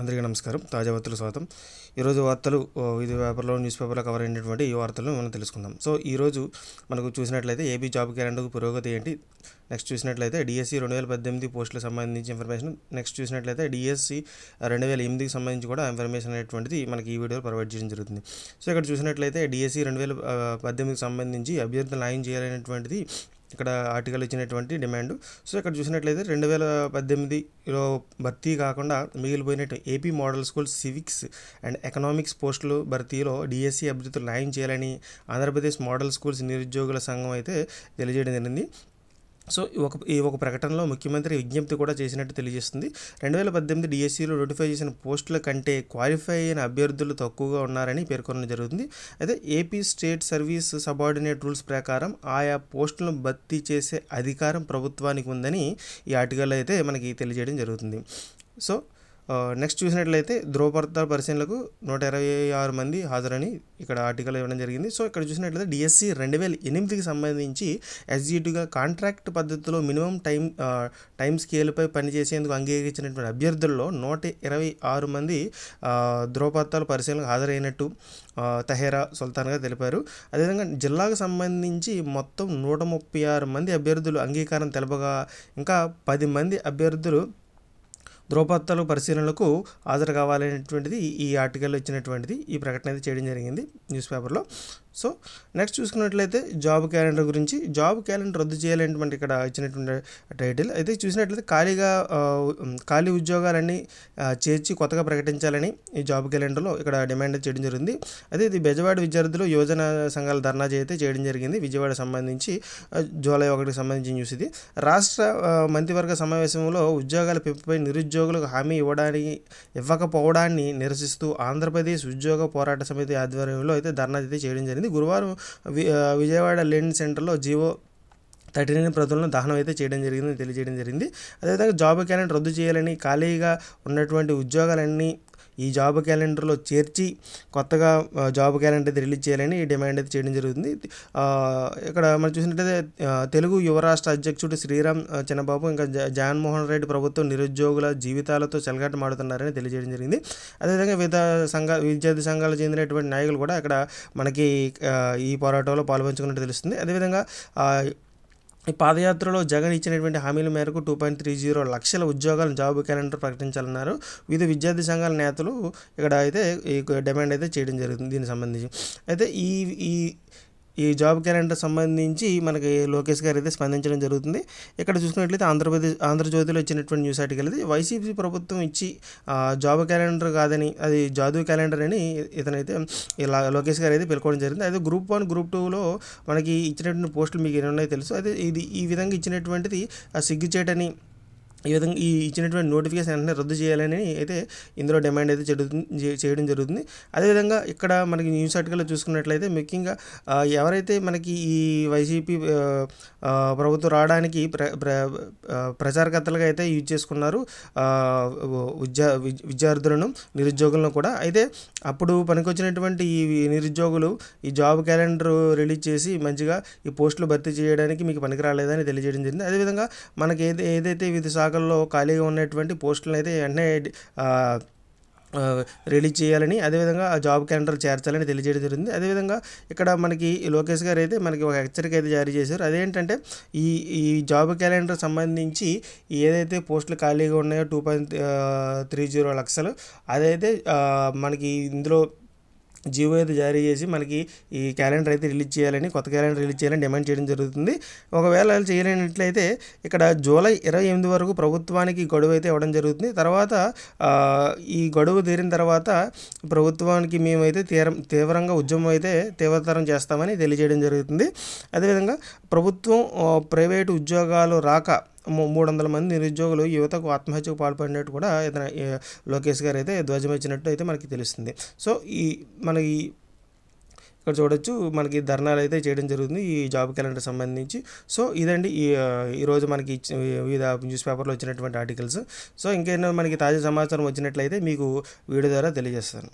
అందరికీ నమస్కారం తాజా వార్తలు స్వాగతం ఈరోజు వార్తలు వివిధ పేపర్లో న్యూస్ పేపర్లో కవర్ అయినటువంటి ఈ వార్తలను మనం తెలుసుకుందాం సో ఈరోజు మనకు చూసినట్లయితే ఏపీ జాబ్ క్యాలెండర్కు పురోగతి ఏంటి నెక్స్ట్ చూసినట్లయితే డిఎస్సి రెండు వేల పద్దెనిమిది పోస్టులకు సంబంధించి ఇన్ఫర్మేషన్ నెక్స్ట్ చూసినట్లయితే డిఎస్సి రెండు వేల ఎనిమిదికి సంబంధించి కూడా ఇన్ఫర్మేషన్ అనేటువంటిది మనకి ఈ వీడియోలో ప్రొవైడ్ చేయడం జరుగుతుంది సో ఇక్కడ చూసినట్లయితే డిఎస్సి రెండు వేల పద్దెనిమిదికి సంబంధించి అభ్యర్థులు న్యాయం చేయాలనేటువంటిది ఇక్కడ ఆర్టికల్ ఇచ్చినటువంటి డిమాండ్ సో ఇక్కడ చూసినట్లయితే రెండు వేల పద్దెనిమిదిలో భర్తీ కాకుండా మిగిలిపోయినట్టు AP model school civics and economics పోస్టులు భర్తీలో డిఎస్సి అభ్యర్థులు న్యాయం చేయాలని ఆంధ్రప్రదేశ్ మోడల్ స్కూల్స్ నిరుద్యోగుల సంఘం అయితే తెలియజేయడం జరిగింది సో ఒక ఈ ఒక ప్రకటనలో ముఖ్యమంత్రి విజ్ఞప్తి కూడా చేసినట్టు తెలియజేస్తుంది రెండు వేల పద్దెనిమిది డిఎస్సిలో నోటిఫై చేసిన పోస్టుల కంటే క్వాలిఫై అయిన అభ్యర్థులు తక్కువగా ఉన్నారని పేర్కొనడం జరుగుతుంది అయితే AP state service subordinate rules ప్రకారం ఆయా పోస్టులను భర్తీ చేసే అధికారం ప్రభుత్వానికి ఉందని ఈ ఆర్టికల్ అయితే మనకి తెలియజేయడం జరుగుతుంది సో నెక్స్ట్ చూసినట్లయితే ధ్రువపత్ర పరిశీలనలకు నూట ఇరవై ఆరు మంది హాజరని ఇక్కడ ఆర్టికల్ ఇవ్వడం జరిగింది సో ఇక్కడ చూసినట్లయితే డిఎస్సి రెండు వేల ఎనిమిదికి సంబంధించి ఎస్జిటిగా కాంట్రాక్ట్ పద్ధతిలో మినిమం టైం టైం స్కేల్పై పనిచేసేందుకు అంగీకరించినటువంటి అభ్యర్థుల్లో నూట ఇరవై ఆరు మంది ధ్రువపత్రాల పరిశీలనకు హాజరైనట్టు తహేరా సుల్తాన్గా తెలిపారు అదేవిధంగా జిల్లాకు సంబంధించి మొత్తం నూట ముప్పై ఆరు మంది అభ్యర్థులు అంగీకారం తెలపగా ఇంకా పది మంది అభ్యర్థులు ధ్రువపత్రాలు పరిశీలనలకు హాజరు కావాలనేటువంటిది ఈ ఆర్టికల్లో ఇచ్చినటువంటిది ఈ ప్రకటన అయితే చేయడం జరిగింది న్యూస్ పేపర్లో సో నెక్స్ట్ చూసుకున్నట్లయితే జాబ్ క్యాలెండర్ గురించి జాబ్ క్యాలెండర్ రద్దు చేయాలనేటువంటి ఇక్కడ ఇచ్చినటువంటి టైటిల్ అయితే చూసినట్లయితే ఖాళీగా ఖాళీ ఉద్యోగాలన్నీ చేర్చి కొత్తగా ప్రకటించాలని ఈ జాబ్ క్యాలెండర్లో ఇక్కడ డిమాండ్ చేయడం జరిగింది అయితే ఇది బెజవాడ విద్యార్థులు యోజన సంఘాల ధర్నా అయితే చేయడం జరిగింది విజయవాడ సంబంధించి జూలై ఒకటికి సంబంధించి న్యూస్ ఇది రాష్ట్ర మంత్రివర్గ సమావేశంలో ఉద్యోగాల పెంపుపై నిరుద్యోగులకు హామీ ఇవ్వడానికి ఇవ్వకపోవడాన్ని నిరసిస్తూ ఆంధ్రప్రదేశ్ ఉద్యోగ పోరాట సమితి ఆధ్వర్యంలో అయితే ధర్నా అయితే చేయడం జరిగింది జరిగింది గురువారం విజయవాడ లెండ్ సెంటర్లో జివో థర్టీ నైన్ ప్రతులను దహనం అయితే చేయడం జరిగింది తెలియజేయడం జరిగింది అదేవిధంగా జాబ్ క్యాలెండర్ రద్దు చేయాలని ఖాళీగా ఉన్నటువంటి ఉద్యోగాలన్నీ ఈ జాబ్ క్యాలెండర్లో చేర్చి కొత్తగా జాబ్ క్యాలెండర్ అయితే రిలీజ్ చేయాలని ఈ డిమాండ్ అయితే చేయడం జరుగుతుంది ఇక్కడ మనం చూసినట్టయితే తెలుగు యువరాష్ట్ర అధ్యక్షుడు శ్రీరామ్ చిన్నబాబు ఇంకా జగన్మోహన్ రెడ్డి ప్రభుత్వం నిరుద్యోగుల జీవితాలతో చెలగాటమాడుతున్నారని తెలియజేయడం జరిగింది అదేవిధంగా వివిధ సంఘ విద్యార్థి సంఘాలకు చెందినటువంటి నాయకులు కూడా అక్కడ మనకి ఈ పోరాటంలో పాల్పంచుకున్నట్టు తెలుస్తుంది అదేవిధంగా ఈ పాదయాత్రలో జగన్ ఇచ్చినటువంటి హామీల మేరకు టూ పాయింట్ త్రీ జీరో లక్షల ఉద్యోగాలను జాబ్ క్యాలెండర్ ప్రకటించాలన్నారు వివిధ విద్యార్థి సంఘాల నేతలు ఇక్కడ అయితే ఈ డిమాండ్ అయితే చేయడం జరుగుతుంది దీనికి సంబంధించి అయితే ఈ ఈ ఈ జాబ్ క్యాలెండర్ సంబంధించి మనకి లోకేష్ గారు అయితే స్పందించడం జరుగుతుంది ఇక్కడ చూసుకున్నట్లయితే ఆంధ్రప్రదేశ్ ఆంధ్రజ్యోతిలో ఇచ్చినటువంటి న్యూస్ ఆర్టికల్ ఇది వైసీపీ ప్రభుత్వం ఇచ్చి జాబ్ క్యాలెండర్ కాదని అది జాదు క్యాలెండర్ అని ఇతనైతే ఇలా లోకేష్ గారు అయితే పిలుకోవడం జరిగింది అయితే గ్రూప్ వన్ గ్రూప్ టూలో మనకి ఇచ్చినటువంటి పోస్టులు మీకు ఎన్ని ఉన్నాయో తెలుసు అయితే ఇది ఈ విధంగా ఇచ్చినటువంటిది సిగ్గుచేటని ఈ విధంగా ఈ ఇచ్చినటువంటి నోటిఫికేషన్ వెంటనే రద్దు చేయాలని అయితే ఇందులో డిమాండ్ అయితే చేయడం జరుగుతుంది అదేవిధంగా ఇక్కడ మనకి న్యూస్ ఆర్టికల్లో చూసుకున్నట్లయితే ముఖ్యంగా ఎవరైతే మనకి ఈ వైసీపీ ప్రభుత్వం రావడానికి ప్ర ప్రచారకర్తలుగా అయితే యూజ్ చేసుకున్నారు విద్యా విద్యార్థులను నిరుద్యోగులను కూడా అయితే అప్పుడు పనికొచ్చినటువంటి ఈ నిరుద్యోగులు ఈ జాబ్ క్యాలెండర్ రిలీజ్ చేసి మంచిగా ఈ పోస్టులు భర్తీ చేయడానికి మీకు పనికి రాలేదని తెలియజేయడం జరిగింది అదేవిధంగా మనకి ఏదైతే వివిధ శాఖల్లో ఖాళీగా ఉన్నటువంటి పోస్టులను అయితే వెంటనే రిలీజ్ చేయాలని అదేవిధంగా ఆ జాబ్ క్యాలెండర్ చేర్చాలని తెలియజేయడం జరిగింది అదేవిధంగా ఇక్కడ మనకి లోకేష్ గారు అయితే మనకి ఒక హెచ్చరిక అయితే జారీ చేశారు అదేంటంటే ఈ ఈ జాబ్ క్యాలెండర్ సంబంధించి ఏదైతే పోస్టులు ఖాళీగా ఉన్నాయో టూ పాయింట్ త్రీ జీరో లక్షలు అదైతే మనకి ఇందులో జియో అయితే జారీ చేసి మనకి ఈ క్యాలెండర్ అయితే రిలీజ్ చేయాలని కొత్త క్యాలెండర్ రిలీజ్ చేయాలని డిమాండ్ చేయడం జరుగుతుంది ఒకవేళ అలా చేయలేనట్లయితే ఇక్కడ జూలై ఇరవై ఎనిమిది వరకు ప్రభుత్వానికి గడువు అయితే ఇవ్వడం జరుగుతుంది తర్వాత ఈ గడువు తీరిన తర్వాత ప్రభుత్వానికి మేమైతే తీరం తీవ్రంగా ఉద్యమం అయితే తీవ్రతరం చేస్తామని తెలియజేయడం జరుగుతుంది అదేవిధంగా ప్రభుత్వం ప్రైవేటు ఉద్యోగాలు రాక మూడు వందల మంది నిరుద్యోగులు యువతకు ఆత్మహత్యకు పాల్పడినట్టు కూడా ఇతను లోకేష్ గారు అయితే ధ్వజమిచ్చినట్టు అయితే మనకి తెలుస్తుంది సో ఈ మనకి ఇక్కడ చూడొచ్చు మనకి ధర్నాలు అయితే చేయడం జరుగుతుంది ఈ జాబ్ క్యాలెండర్ సంబంధించి సో ఇదండి ఈ ఈరోజు మనకి వివిధ న్యూస్ పేపర్లో వచ్చినటువంటి ఆర్టికల్స్ సో ఇంకేమైనా మనకి తాజా సమాచారం వచ్చినట్లయితే మీకు వీడియో ద్వారా తెలియజేస్తాను